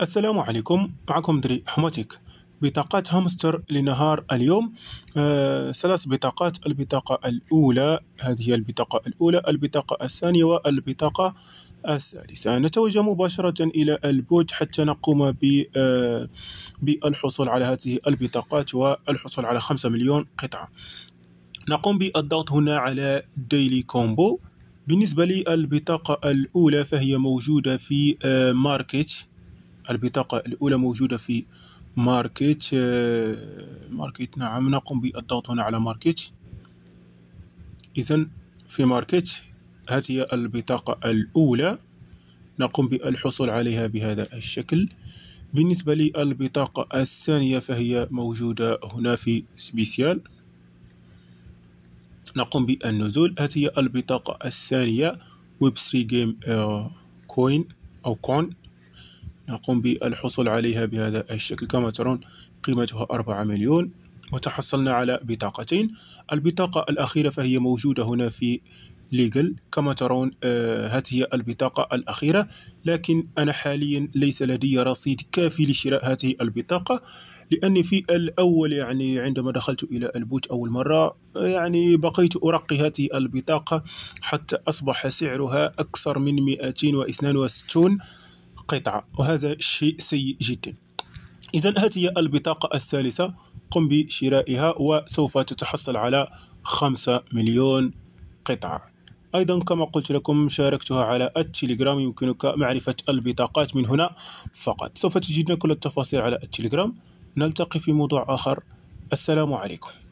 السلام عليكم معكم دري حماتيك بطاقات هامستر لنهار اليوم آه ثلاث بطاقات البطاقة الأولى هذه هي البطاقة الأولى البطاقة الثانية والبطاقة السادسة نتوجه مباشرة إلى البوت حتى نقوم ب آه بالحصول على هذه البطاقات والحصول على خمسة مليون قطعة نقوم بالضغط هنا على ديلي كومبو بالنسبة للبطاقة الأولى فهي موجودة في آه ماركت البطاقة الأولى موجودة في ماركت آه، ماركت نعم نقوم بالضغط هنا على ماركت إذا في ماركت هذه البطاقة الأولى نقوم بالحصول عليها بهذا الشكل بالنسبة للبطاقة الثانية فهي موجودة هنا في سبيسيال نقوم بالنزول هذه البطاقة الثانية ويب 3 جيم كوين أو كون نقوم بالحصول عليها بهذا الشكل كما ترون قيمتها 4 مليون وتحصلنا على بطاقتين البطاقة الأخيرة فهي موجودة هنا في ليجل كما ترون آه، هذه هي البطاقة الأخيرة لكن أنا حاليا ليس لدي رصيد كافي لشراء هذه البطاقة لأني في الأول يعني عندما دخلت إلى البوت أول مرة آه، يعني بقيت أرقي هذه البطاقة حتى أصبح سعرها أكثر من 262 قطعة وهذا شيء سيء جدا إذا هذه البطاقة الثالثة قم بشرائها وسوف تتحصل على خمسة مليون قطعة أيضا كما قلت لكم شاركتها على التليجرام يمكنك معرفة البطاقات من هنا فقط سوف تجدنا كل التفاصيل على التليجرام نلتقي في موضوع آخر السلام عليكم